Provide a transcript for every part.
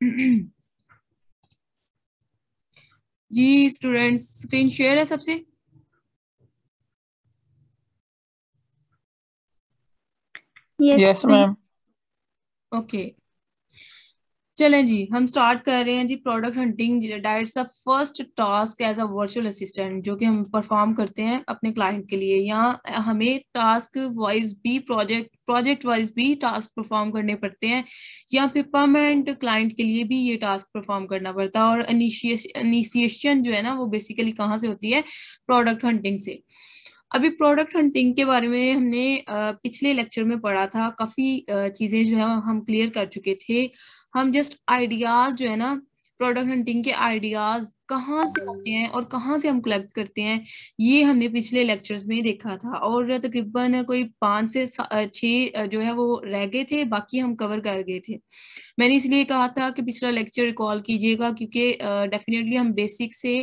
जी students screen share है सबसे yes ma'am okay चलें जी हम स्टार्ट कर रहे हैं जी प्रोडक्ट हंटिंग डाइट्स का first task as a virtual assistant जो कि हम परफॉर्म करते हैं अपने क्लाइंट के लिए यहाँ हमें टास्क वाइज बी प्रोजेक्ट प्रोजेक्ट वाइज भी टास्क परफॉर्म करने पड़ते हैं या फिर परमानेंट क्लाइंट के लिए भी ये टास्क परफॉर्म करना पड़ता है और इनिशिएशन जो है ना वो बेसिकली कहाँ से होती है प्रोडक्ट हंटिंग से अभी प्रोडक्ट हंटिंग के बारे में हमने पिछले लेक्चर में पढ़ा था काफी चीजें जो है हम क्लियर कर चुके थे हम जस्ट आइडियाज जो है ना प्रोडक्ट हंटिंग के आइडियाज कहाँ से hmm. आते हैं और कहाँ से हम कलेक्ट करते हैं ये हमने पिछले लेक्चर्स में देखा था और तकरीबन कोई पाँच से छः जो है वो रह गए थे बाकी हम कवर कर गए थे मैंने इसलिए कहा था कि पिछला लेक्चर रिकॉल कीजिएगा क्योंकि डेफिनेटली हम बेसिक से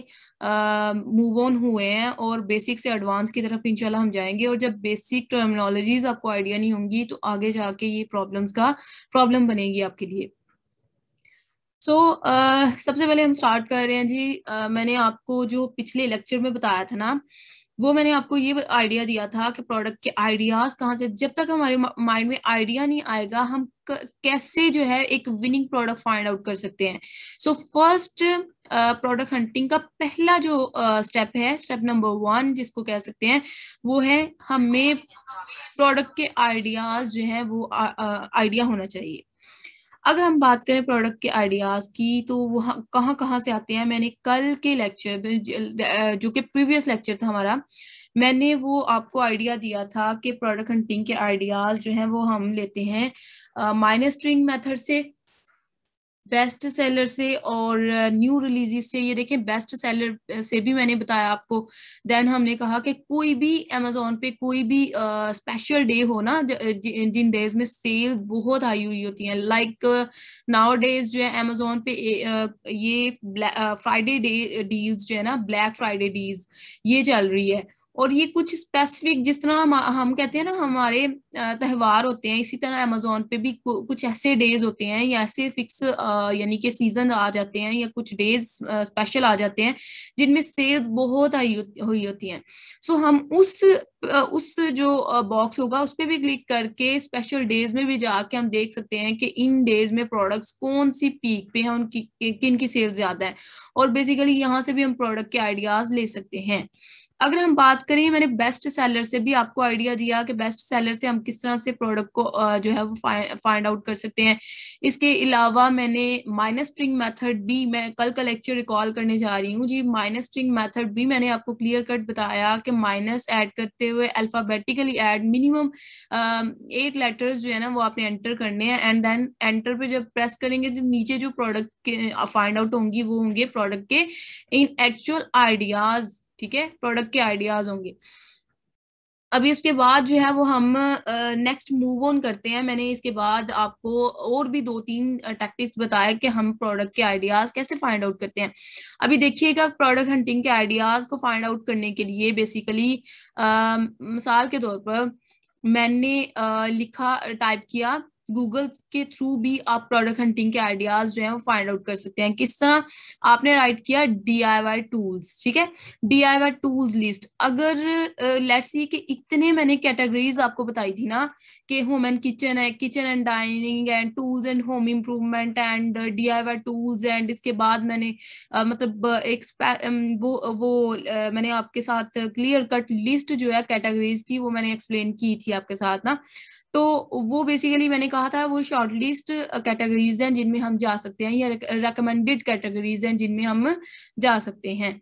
मूव ऑन हुए हैं और बेसिक से एडवांस की तरफ इनशाला हम जाएंगे और जब बेसिक टर्मिनोलॉजीज आपको आइडिया नहीं होंगी तो आगे जाके ये प्रॉब्लम का प्रॉब्लम बनेगी आपके लिए सो so, uh, सबसे पहले हम स्टार्ट कर रहे हैं जी uh, मैंने आपको जो पिछले लेक्चर में बताया था ना वो मैंने आपको ये आइडिया दिया था कि प्रोडक्ट के आइडियाज कहाँ से जब तक हमारे माइंड में आइडिया नहीं आएगा हम कैसे जो है एक विनिंग प्रोडक्ट फाइंड आउट कर सकते हैं सो फर्स्ट प्रोडक्ट हंटिंग का पहला जो स्टेप uh, है स्टेप नंबर वन जिसको कह सकते हैं वो है हमें प्रोडक्ट के आइडियाज जो है वो आइडिया होना चाहिए अगर हम बात करें प्रोडक्ट के आइडियाज़ की तो वहाँ कहाँ कहाँ से आते हैं मैंने कल के लेक्चर में जो कि प्रीवियस लेक्चर था हमारा मैंने वो आपको आइडिया दिया था कि प्रोडक्ट हंटिंग के आइडियाज़ जो हैं वो हम लेते हैं माइनस ट्रिंग मेथड से बेस्ट सेलर से और न्यू uh, रिलीजेस से ये देखें बेस्ट सेलर uh, से भी मैंने बताया आपको देन हमने कहा कि कोई भी अमेजोन पे कोई भी स्पेशल uh, डे हो ना uh, जिन, डेज में सेल बहुत हाई हुई होती हैं लाइक नाउ डेज जो है अमेजोन पे uh, ये फ्राइडे डे डील्स जो है ना ब्लैक फ्राइडे डील्स ये चल रही है और ये कुछ स्पेसिफिक जिस तरह हम हम कहते हैं ना हमारे त्यौहार होते हैं इसी तरह अमेजोन पे भी कुछ ऐसे डेज होते हैं या ऐसे फिक्स यानी कि सीजन आ जाते हैं या कुछ डेज स्पेशल आ जाते हैं जिनमें सेल्स बहुत आई हुई होती हैं सो हम उस उस जो बॉक्स होगा उस पर भी क्लिक करके स्पेशल डेज में भी जाके हम देख सकते हैं कि इन डेज में प्रोडक्ट्स कौन सी पीक पे हैं उनकी किन की सेल्स ज्यादा है और बेसिकली यहाँ से भी हम प्रोडक्ट के आइडियाज ले सकते हैं अगर हम बात करें मैंने बेस्ट सेलर से भी आपको आइडिया दिया कि बेस्ट सेलर से हम किस तरह से प्रोडक्ट को जो है वो फाइंड आउट कर सकते हैं इसके अलावा मैंने माइनस स्ट्रिंग मेथड भी मैं कल का लेक्चर रिकॉल करने जा रही हूँ जी माइनस स्ट्रिंग मेथड भी मैंने आपको क्लियर कट बताया कि माइनस ऐड करते हुए alphabetically add minimum eight letters जो है ना वो आपने एंटर करने हैं एंड देन एंटर पर जब प्रेस करेंगे तो नीचे जो प्रोडक्ट फाइंड आउट होंगी वो होंगे प्रोडक्ट के इन एक्चुअल आइडियाज ठीक है प्रोडक्ट के आइडियाज होंगे अभी उसके बाद जो है वो हम नेक्स्ट मूव ऑन करते हैं मैंने इसके बाद आपको और भी दो तीन टैक्टिक्स बताया कि हम प्रोडक्ट के आइडियाज कैसे फाइंड आउट करते हैं अभी देखिएगा प्रोडक्ट हंटिंग के आइडियाज को फाइंड आउट करने के लिए बेसिकली मिसाल के तौर पर मैंने आ, लिखा टाइप किया गूगल के थ्रू भी आप प्रोडक्ट हंटिंग के आइडियाज जो है वो फाइंड आउट कर सकते हैं किस तरह आपने राइट किया डी आई वाई टूल्स ठीक है D I Y tools list अगर लेट्स uh, कि इतने मैंने कैटेगरीज आपको बताई थी ना कि होम एंड किचन है kitchen and dining and tools and home improvement and D I Y tools and इसके बाद मैंने uh, मतलब एक वो वो uh, मैंने आपके साथ क्लियर कट लिस्ट जो है कैटेगरीज की वो मैंने एक्सप्लेन की थी आपके साथ ना तो वो बेसिकली मैंने कहा था वो शॉर्ट लिस्ट कैटेगरीज हैं जिनमें हम जा सकते हैं या रिकमेंडेड कैटेगरीज हैं जिनमें हम जा सकते हैं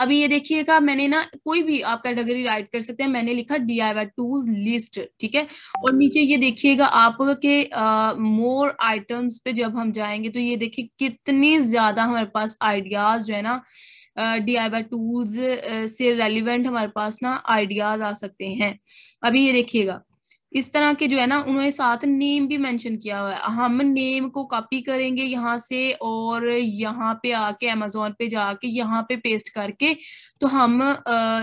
अभी ये देखिएगा मैंने ना कोई भी आप कैटेगरी राइट कर सकते हैं मैंने लिखा D I Y tool list ठीक है और नीचे ये देखिएगा आपके मोर आइटम्स पे जब हम जाएंगे तो ये देखिए कितने ज्यादा हमारे पास आइडियाज जो है ना डी आई वाई टूल्स से रेलिवेंट हमारे पास ना आइडियाज आ सकते हैं अभी ये देखिएगा इस तरह के जो है ना उन्होंने साथ नेम भी मेंशन किया हुआ है हम नेम को कॉपी करेंगे यहाँ से और यहाँ पे आके अमेजोन पे जाके यहाँ पे पेस्ट करके तो हम आ,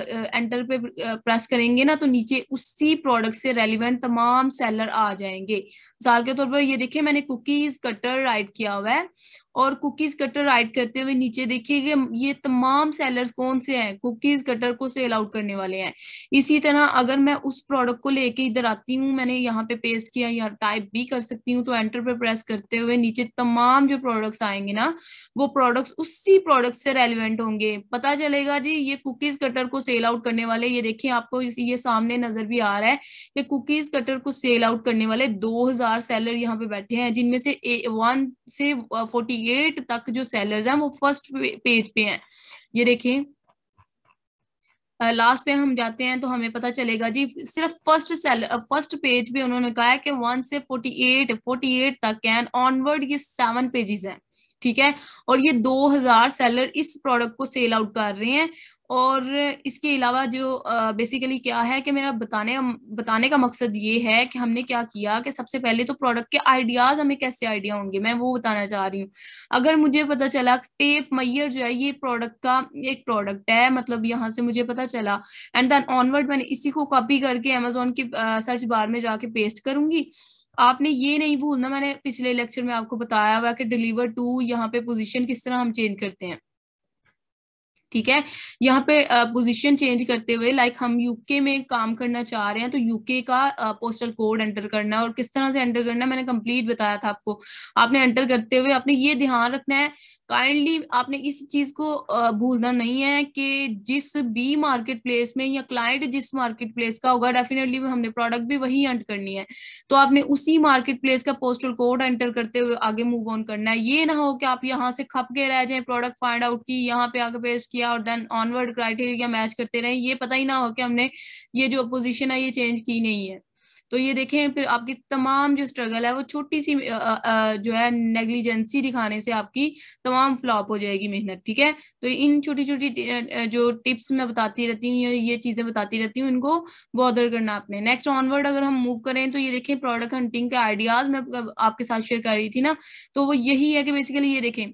एंटर पे प्रेस करेंगे ना तो नीचे उसी प्रोडक्ट से रेलिवेंट तमाम सेलर आ जाएंगे मिसाल के तौर पर ये देखिए मैंने कुकीज कटर राइड किया हुआ है और कुकीज कटर राइट करते हुए नीचे देखिए ये तमाम सेलर्स कौन से हैं कुकीज कटर को सेल आउट करने वाले हैं इसी तरह अगर मैं उस प्रोडक्ट को लेके इधर आती हूँ मैंने यहाँ पे पेस्ट किया या टाइप भी कर सकती हूँ तो एंटर पे प्रेस करते हुए नीचे तमाम जो प्रोडक्ट्स आएंगे ना वो प्रोडक्ट्स उसी प्रोडक्ट से रेलिवेंट होंगे पता चलेगा जी ये कुकीज कटर को सेल आउट करने वाले ये देखिए आपको ये सामने नजर भी आ रहा है कि कुकीज कटर को सेल आउट करने वाले दो हजार सेलर यहाँ पे बैठे हैं जिनमें से वन से फोर्टी एट तक जो सेलर्स हैं वो फर्स्ट पेज पे हैं ये देखिए लास्ट पे हम जाते हैं तो हमें पता चलेगा जी सिर्फ फर्स्ट सेल फर्स्ट पेज पे उन्होंने कहा है कि वन से फोर्टी एट फोर्टी एट तक एंड ऑनवर्ड ये सेवन पेजेस हैं ठीक है और ये 2000 सेलर इस प्रोडक्ट को सेल आउट कर रहे हैं और इसके अलावा जो बेसिकली क्या है कि मेरा बताने बताने का मकसद ये है कि हमने क्या किया कि सबसे पहले तो प्रोडक्ट के आइडियाज हमें कैसे आइडिया होंगे मैं वो बताना चाह रही हूँ अगर मुझे पता चला टेप मैयर जो है ये प्रोडक्ट का एक प्रोडक्ट है मतलब यहाँ से मुझे पता चला एंड देन ऑनवर्ड मैंने इसी को कॉपी करके अमेजोन के सर्च बार में जाके पेस्ट करूंगी आपने ये नहीं भूलना मैंने पिछले लेक्चर में आपको बताया हुआ कि डिलीवर टू यहाँ पे पोजीशन किस तरह हम चेंज करते हैं ठीक है यहाँ पे पोजीशन चेंज करते हुए लाइक हम यूके में काम करना चाह रहे हैं तो यूके का पोस्टल कोड एंटर करना है और किस तरह से एंटर करना मैंने कंप्लीट बताया था आपको आपने एंटर करते हुए आपने ये ध्यान रखना है काइंडली आपने इस चीज को भूलना नहीं है कि जिस भी मार्केट प्लेस में या क्लाइंट जिस मार्केट प्लेस का होगा डेफिनेटली हमने प्रोडक्ट भी वही एंट करनी है तो आपने उसी मार्केट प्लेस का पोस्टल कोड एंटर करते हुए आगे मूव ऑन करना है ये ना हो कि आप यहाँ से खप के रह जाए प्रोडक्ट फाइंड आउट की यहाँ पे आगे पेस्ट किया और देन ऑनवर्ड क्राइटेरिया मैच करते रहे ये पता ही ना हो कि हमने ये जो पोजिशन है ये चेंज की नहीं है तो ये देखें फिर आपकी तमाम जो स्ट्रगल है वो छोटी सी आ, आ, जो है नेग्लिजेंसी दिखाने से आपकी तमाम फ्लॉप हो जाएगी मेहनत ठीक है तो इन छोटी छोटी जो टिप्स मैं बताती रहती हूँ ये चीजें बताती रहती हूँ इनको बॉदर करना आपने नेक्स्ट ऑनवर्ड अगर हम मूव करें तो ये देखें प्रोडक्ट हंटिंग के आइडियाज मैं आपके साथ शेयर कर रही थी ना तो वो यही है कि बेसिकली ये देखें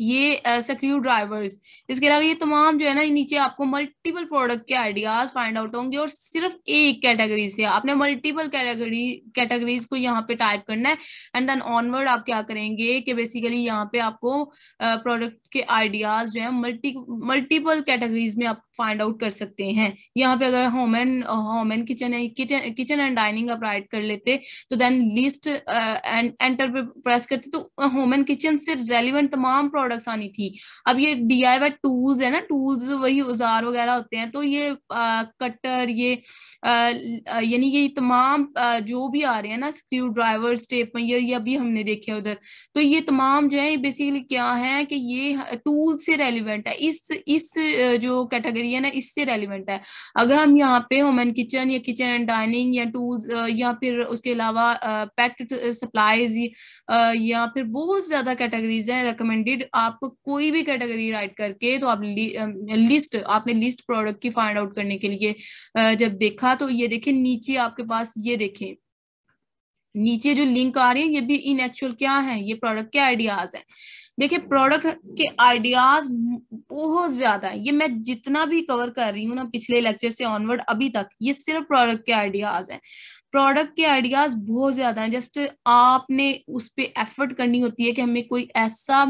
ये uh, ड्राइवर्स इसके अलावा ये तमाम जो है ना नीचे आपको मल्टीपल प्रोडक्ट के आइडियाज फाइंड आउट होंगे और सिर्फ एक कैटेगरी से आपने मल्टीपल कैटेगरी कैटेगरीज को यहाँ पे टाइप करना है एंड देन ऑनवर्ड आप क्या करेंगे कि बेसिकली यहाँ पे आपको प्रोडक्ट uh, के आइडियाज जो है मल्टी मल्टीपल कैटेगरीज में आप फाइंड आउट कर सकते हैं यहाँ पे अगर home and home and kitchen kitchen and dining आप राइट कर लेते तो देन लिस्ट एंड एंटर पे प्रेस करते तो होम एंड किचन से रेलिवेंट तमाम प्रोडक्ट्स आनी थी अब ये डी टूल्स है ना टूल्स वही औजार वगैरह होते हैं तो ये आ, कटर ये यानी ये तमाम जो भी आ रहे हैं ना स्क्रू ड्राइवर स्टेप मेयर ये अभी हमने देखे उधर तो ये तमाम जो है बेसिकली क्या है कि ये टूल से रेलिवेंट है इस इस जो कैटेगरी है ना इससे रेलिवेंट है अगर हम यहाँ पे होमन किचन या किचन एंड डाइनिंग या टूल्स या फिर उसके अलावा पेट सप्लाईज या फिर बहुत ज्यादा कैटेगरीज हैं रिकमेंडेड आप कोई भी कैटेगरी राइट करके तो आप लिस्ट आपने लिस्ट प्रोडक्ट की फाइंड आउट करने के लिए जब देखा तो ये देखें नीचे आपके पास ये देखें नीचे जो लिंक आ रही है ये भी इन एक्चुअल क्या है ये प्रोडक्ट के आइडियाज हैं देखिए प्रोडक्ट के आइडियाज बहुत ज्यादा है ये मैं जितना भी कवर कर रही हूँ ना पिछले लेक्चर से ऑनवर्ड अभी तक ये सिर्फ प्रोडक्ट के आइडियाज हैं प्रोडक्ट के आइडियाज बहुत ज्यादा हैं जस्ट आपने उस पर एफर्ट करनी होती है कि हमें कोई ऐसा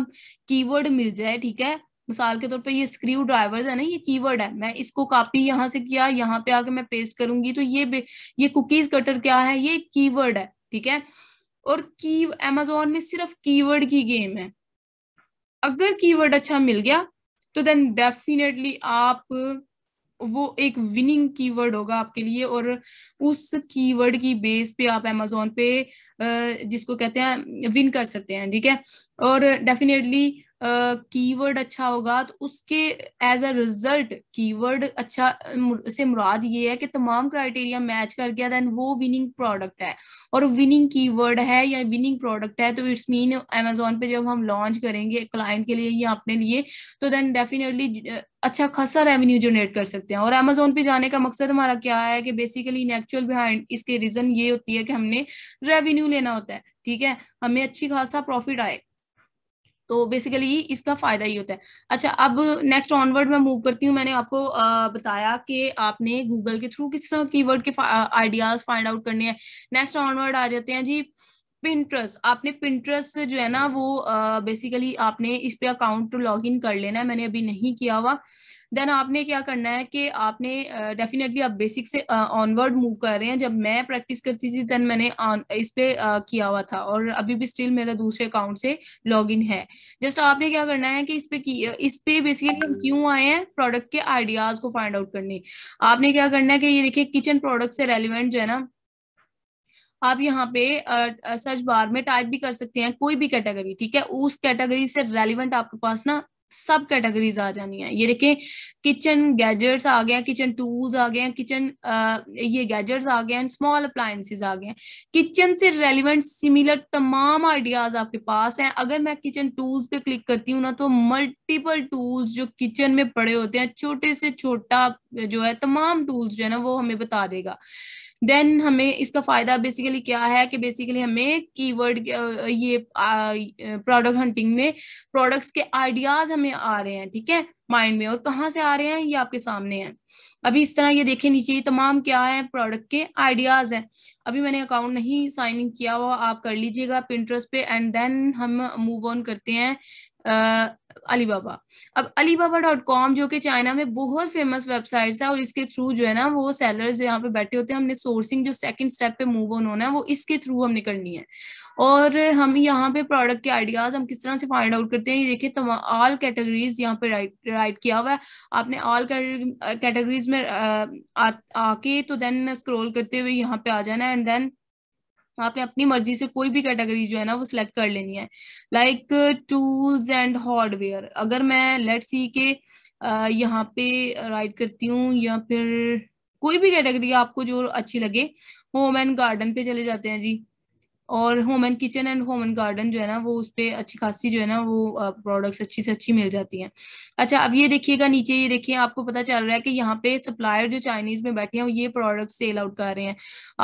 कीवर्ड मिल जाए ठीक है मिसाल के तौर पे ये स्क्रू ड्राइवर्स है ना ये कीवर्ड है मैं इसको कॉपी यहाँ से किया यहाँ पे आके मैं पेस्ट करूंगी तो ये ये कुकीज कटर क्या है ये कीवर्ड है ठीक है और की अमेजोन में सिर्फ कीवर्ड की गेम है अगर कीवर्ड अच्छा मिल गया तो देन डेफिनेटली आप वो एक विनिंग कीवर्ड होगा आपके लिए और उस कीवर्ड की बेस पे आप अमेजोन पे जिसको कहते हैं विन कर सकते हैं ठीक है और डेफिनेटली कीवर्ड अच्छा होगा तो उसके एज अ रिजल्ट कीवर्ड अच्छा से मुराद ये है कि तमाम क्राइटेरिया मैच कर गया देन वो विनिंग प्रोडक्ट है और विनिंग कीवर्ड है या विनिंग प्रोडक्ट है तो इट्स मीन अमेजोन पे जब हम लॉन्च करेंगे क्लाइंट के लिए या अपने लिए तो देन डेफिनेटली अच्छा खासा रेवेन्यू जनरेट कर सकते हैं और अमेजोन पे जाने का मकसद हमारा क्या है कि बेसिकली इन एक्चुअल बिहाइंड इसके रीजन ये होती है कि हमने रेवेन्यू लेना होता है ठीक है हमें अच्छी खासा प्रॉफिट आए तो बेसिकली इसका फायदा ही होता है अच्छा अब नेक्स्ट ऑनवर्ड मैं मूव करती हूँ मैंने आपको बताया कि आपने गूगल के थ्रू किस तरह की के आइडियाज फाइंड आउट करने हैं नेक्स्ट ऑनवर्ड आ जाते हैं जी पिंट्रस आपने पिंट्रस जो है ना वो बेसिकली आपने इस पे अकाउंट लॉग इन कर लेना है मैंने अभी नहीं किया हुआ देन आपने क्या करना है कि आपने डेफिनेटली uh, आप बेसिक से ऑनवर्ड मूव कर रहे हैं जब मैं प्रैक्टिस करती थी देन मैंने on, इस पे uh, किया हुआ था और अभी भी स्टिल मेरा दूसरे अकाउंट से लॉग इन है जस्ट आपने क्या करना है कि इस पे इस पे बेसिकली हम क्यों आए हैं प्रोडक्ट के आइडियाज को फाइंड आउट करने आपने क्या करना है कि ये देखिए किचन प्रोडक्ट से रेलिवेंट जो है ना आप यहाँ पे सर्च बार में टाइप भी कर सकते हैं कोई भी कैटेगरी ठीक है उस कैटेगरी से रेलिवेंट आपके पास ना सब कैटेगरीज आ जानी है ये देखें किचन गैजेट्स आ गए किचन टूल्स आ गए किचन ये गैजेट्स आ गए हैं स्मॉल अप्लायसेज आ गए किचन से रेलिवेंट सिमिलर तमाम आइडियाज आपके पास हैं अगर मैं किचन टूल्स पे क्लिक करती हूँ ना तो मल्टीपल टूल्स जो किचन में पड़े होते हैं छोटे से छोटा जो है तमाम टूल्स जो है ना वो हमें बता देगा देन हमें इसका फायदा बेसिकली क्या है कि बेसिकली हमें कीवर्ड ये प्रोडक्ट हंटिंग में प्रोडक्ट्स के आइडियाज हमें आ रहे हैं ठीक है माइंड में और कहाँ से आ रहे हैं ये आपके सामने है अभी इस तरह ये देखें नीचे ये तमाम क्या है प्रोडक्ट के आइडियाज हैं अभी मैंने अकाउंट नहीं साइन इन किया हुआ आप कर लीजिएगा पिंट्रस्ट पे एंड देन हम मूव ऑन करते हैं अली बाबा अब अली बाबा डॉट कॉम जो कि चाइना में बहुत फेमस वेबसाइट है और इसके थ्रू जो है ना वो सेलर्स यहाँ पे बैठे होते हैं हमने सोर्सिंग जो सेकंड स्टेप पे मूव ऑन होना है वो इसके थ्रू हमने करनी है और हम यहाँ पे प्रोडक्ट के आइडियाज हम किस तरह से फाइंड आउट करते हैं ये देखिए ऑल कैटेगरीज यहाँ पे राइट राइट किया हुआ है आपने ऑल कैटेगरीज में आके तो देन स्क्रोल करते हुए यहाँ पे आ जाना एंड देन आपने अपनी मर्जी से कोई भी कैटेगरी जो है ना वो सिलेक्ट कर लेनी है लाइक टूल्स एंड हार्डवेयर अगर मैं लेट सी के यहाँ पे राइट करती हूँ या फिर कोई भी कैटेगरी आपको जो अच्छी लगे होम एंड गार्डन पे चले जाते हैं जी और home and kitchen and home and garden जो है ना वो उस पर अच्छी खासी जो है ना वो प्रोडक्ट्स अच्छी से अच्छी मिल जाती हैं अच्छा अब ये देखिएगा नीचे ये देखिए आपको पता चल रहा है कि यहाँ पे सप्लायर जो चाइनीज में बैठे हैं वो ये प्रोडक्ट सेल आउट कर रहे हैं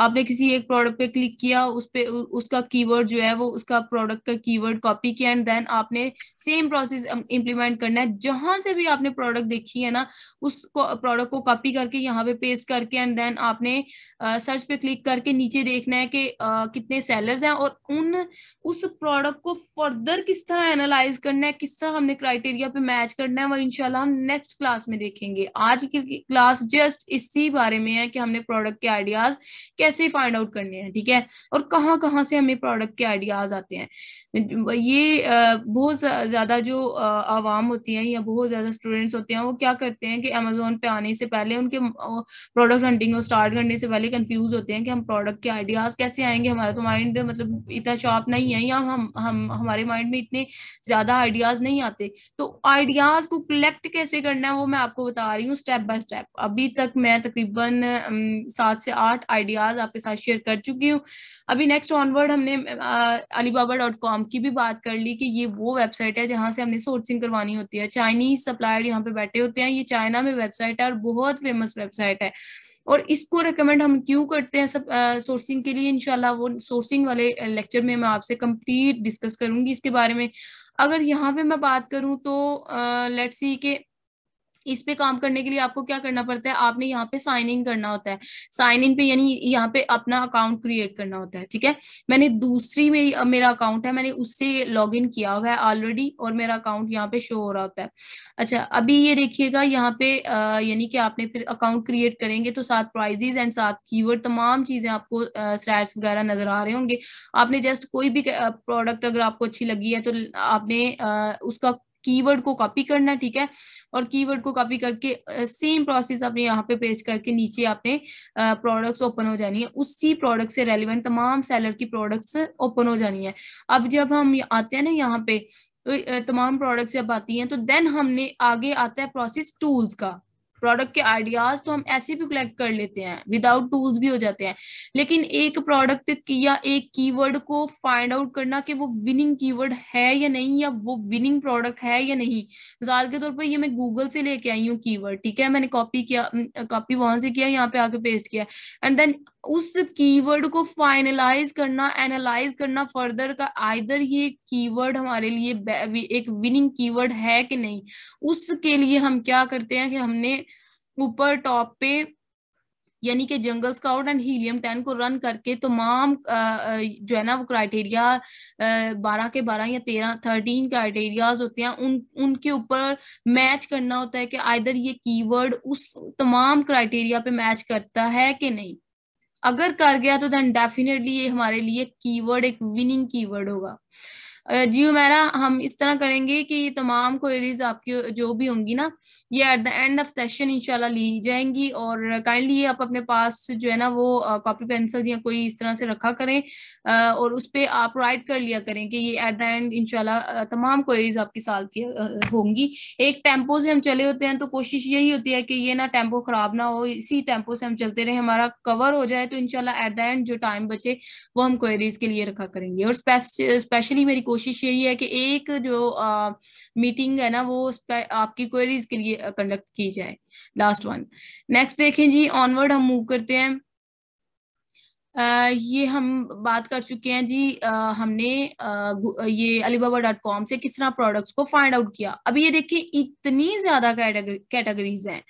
आपने किसी एक प्रोडक्ट पे क्लिक किया उस पर उसका कीवर्ड जो है वो उसका प्रोडक्ट का कीवर्ड कॉपी किया एंड देन आपने सेम प्रोसेस इम्प्लीमेंट करना है जहां से भी आपने प्रोडक्ट देखी है ना उस प्रोडक्ट को कॉपी करके यहाँ पे पेस्ट करके एंड देन आपने सर्च पे क्लिक करके नीचे देखना है कि कितने सेलर फीचर्स हैं और उन उस प्रोडक्ट को फर्दर किस तरह एनालाइज करना है किस तरह हमने क्राइटेरिया पे मैच करना है वो इनशाला हम नेक्स्ट क्लास में देखेंगे आज की क्लास जस्ट इसी बारे में है कि हमने प्रोडक्ट के आइडियाज कैसे फाइंड आउट करने हैं ठीक है और कहाँ कहाँ से हमें प्रोडक्ट के आइडियाज आते हैं ये बहुत ज्यादा जो आवाम होती है या बहुत ज्यादा स्टूडेंट्स होते हैं वो क्या करते हैं कि अमेजोन पे आने से पहले उनके प्रोडक्ट हंटिंग स्टार्ट करने से पहले कंफ्यूज होते हैं कि हम प्रोडक्ट के आइडियाज कैसे आएंगे हमारा तो माइंड मतलब इतना शॉप नहीं है या हम हम हमारे माइंड में इतने ज्यादा आइडियाज नहीं आते तो आइडियाज को कलेक्ट कैसे करना है वो मैं आपको बता रही हूँ स्टेप बाय स्टेप अभी तक मैं तकरीबन सात से आठ आइडियाज आपके साथ शेयर कर चुकी हूँ अभी नेक्स्ट ऑनवर्ड हमने अलीबाबा डॉट कॉम की भी बात कर ली कि ये वो वेबसाइट है जहाँ से हमने सोर्सिंग करवानी होती है चाइनीज सप्लायर यहाँ पे बैठे होते हैं ये चाइना में वेबसाइट है और बहुत फेमस वेबसाइट है और इसको रिकमेंड हम क्यों करते हैं सब सोर्सिंग के लिए इनशाला वो सोर्सिंग वाले लेक्चर में मैं आपसे कंप्लीट डिस्कस करूंगी इसके बारे में अगर यहाँ पे मैं बात करूँ तो लेट्स सी के इस पे काम करने के लिए आपको क्या करना पड़ता है आपने यहाँ पे साइन इन करना होता है साइन इन पे यानी यहाँ पे अपना अकाउंट क्रिएट करना होता है ठीक है मैंने दूसरी मेरी मेरा अकाउंट है मैंने उससे लॉग इन किया हुआ है ऑलरेडी और मेरा अकाउंट यहाँ पे शो हो रहा होता है अच्छा अभी ये देखिएगा यहाँ पे यानी कि आपने फिर अकाउंट क्रिएट करेंगे तो साथ प्राइजेज एंड साथ की तमाम चीजें आपको स्टैट्स वगैरह नजर आ रहे होंगे आपने जस्ट कोई भी प्रोडक्ट अगर आपको अच्छी लगी है तो आपने उसका कीवर्ड को कॉपी करना ठीक है और कीवर्ड को कॉपी करके सेम प्रोसेस आपने यहाँ पे पेज करके नीचे आपने प्रोडक्ट्स ओपन हो जानी है उसी प्रोडक्ट से रेलिवेंट तमाम सेलर की प्रोडक्ट्स ओपन हो जानी है अब जब हम आते हैं ना यहाँ पे तो तमाम प्रोडक्ट्स जब आती हैं तो देन हमने आगे आता है प्रोसेस टूल्स का प्रोडक्ट के आइडियाज तो हम ऐसे भी कलेक्ट कर लेते हैं विदाउट टूल्स भी हो जाते हैं लेकिन एक प्रोडक्ट या एक कीवर्ड को फाइंड आउट करना कि वो विनिंग कीवर्ड है या नहीं या वो विनिंग प्रोडक्ट है या नहीं मिसाल के तौर पर ये मैं गूगल से लेके आई हूँ कीवर्ड ठीक है मैंने कॉपी किया कॉपी वहां से किया यहाँ पे आके पेस्ट किया एंड देन उस कीवर्ड को फाइनलाइज करना एनालाइज करना फर्दर का आइदर ये कीवर्ड हमारे लिए एक विनिंग कीवर्ड है कि नहीं उसके लिए हम क्या करते हैं कि हमने ऊपर टॉप पे यानी कि Jungle Scout and Helium ten को रन करके तमाम जो है ना वो क्राइटेरिया बारह के बारह या तेरह थर्टीन क्राइटेरियाज होते हैं उन उनके ऊपर मैच करना होता है कि आइधर ये कीवर्ड उस तमाम क्राइटेरिया पे मैच करता है कि नहीं अगर कर गया तो देन डेफिनेटली ये हमारे लिए कीवर्ड एक विनिंग कीवर्ड होगा जी मैरा हम इस तरह करेंगे कि ये तमाम क्वेरीज आपकी जो भी होंगी ना ये at the end of session इंशाल्लाह ली जाएंगी और काइंडली आप अपने पास जो है ना वो कॉपी पेंसिल या कोई इस तरह से रखा करें और उस पर आप राइट कर लिया करें कि ये एट द एंड इनशाला तमाम क्वेरीज आपकी सॉल्व की होंगी एक टेम्पो से हम चले होते हैं तो कोशिश यही होती है कि ये ना टेम्पो खराब ना हो इसी टेम्पो से हम चलते रहे हमारा कवर हो जाए तो इनशाला एट द एंड जो टाइम बचे वो हम क्वेरीज के लिए रखा करेंगे और स्पेशली मेरी कोशिश यही है कि एक जो आ, मीटिंग है ना वो आपकी क्वेरीज के लिए कंडक्ट की जाए लास्ट वन नेक्स्ट देखें जी ऑनवर्ड हम मूव करते हैं आ, ये हम बात कर चुके हैं जी आ, हमने आ, ये अलीबाबा डॉट कॉम से किस तरह प्रोडक्ट्स को फाइंड आउट किया अभी ये देखिए इतनी ज्यादा कैटेगरीज हैं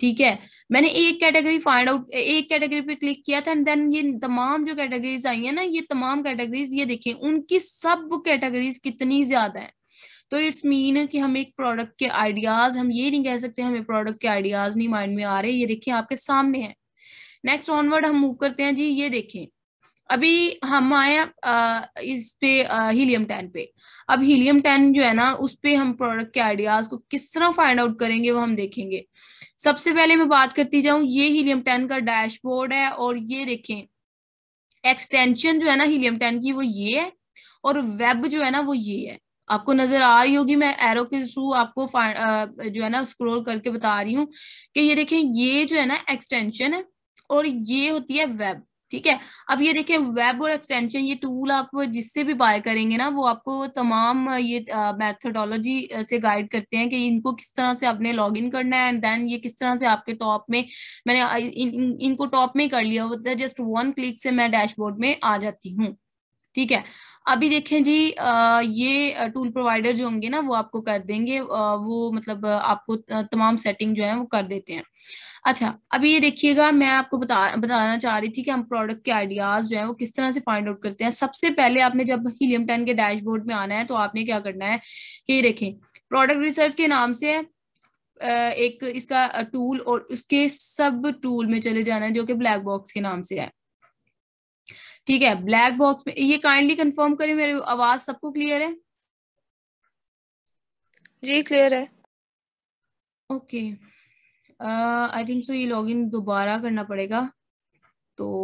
ठीक है मैंने एक कैटेगरी फाइंड आउट एक कैटेगरी पे क्लिक किया था एंड देन ये तमाम जो कैटेगरीज आई है ना ये तमाम कैटेगरीज ये देखें उनकी सब कैटेगरीज कितनी ज्यादा है तो इट्स मीन कि हम एक प्रोडक्ट के आइडियाज हम ये नहीं कह सकते हमें प्रोडक्ट के आइडियाज नहीं माइंड में आ रहे ये देखिए आपके सामने है नेक्स्ट ऑनवर्ड हम मूव करते हैं जी ये देखें अभी हम आए इस पे हीलियम टेन पे अब हीलियम टेन जो है ना उस पे हम प्रोडक्ट के आइडियाज को किस तरह फाइंड आउट करेंगे वो हम देखेंगे सबसे पहले मैं बात करती जाऊं ये हीलियम टेन का डैशबोर्ड है और ये देखें एक्सटेंशन जो है ना हीलियम टेन की वो ये है और वेब जो है ना वो ये है आपको नजर आ रही होगी मैं एरो के थ्रू आपको जो है ना स्क्रोल करके बता रही हूँ कि ये देखें ये जो है ना एक्सटेंशन है और ये होती है वेब ठीक है अब ये देखिए वेब और एक्सटेंशन ये टूल आप जिससे भी बाय करेंगे ना वो आपको तमाम ये मैथडोलॉजी से गाइड करते हैं कि इनको किस तरह से आपने लॉग इन करना है एंड देन ये किस तरह से आपके टॉप में मैंने इन, इन, इनको टॉप में कर लिया होता है जस्ट वन क्लिक से मैं डैशबोर्ड में आ जाती हूँ ठीक है अभी देखें जी आ, ये टूल प्रोवाइडर जो होंगे ना वो आपको कर देंगे आ, वो मतलब आपको तमाम सेटिंग जो है वो कर देते हैं अच्छा अभी ये देखिएगा मैं आपको बता बताना चाह रही थी कि हम प्रोडक्ट के आइडियाज जो है वो किस तरह से फाइंड आउट करते हैं सबसे पहले आपने जब हीलियम टेन के डैशबोर्ड में आना है तो आपने क्या करना है ये देखें प्रोडक्ट रिसर्च के नाम से एक इसका टूल और उसके सब टूल में चले जाना है जो कि ब्लैक बॉक्स के नाम से है ठीक है ब्लैक बॉक्स में ये काइंडली कंफर्म करें मेरी आवाज सबको क्लियर है जी क्लियर है okay okay. I think so ये लॉग दोबारा करना पड़ेगा तो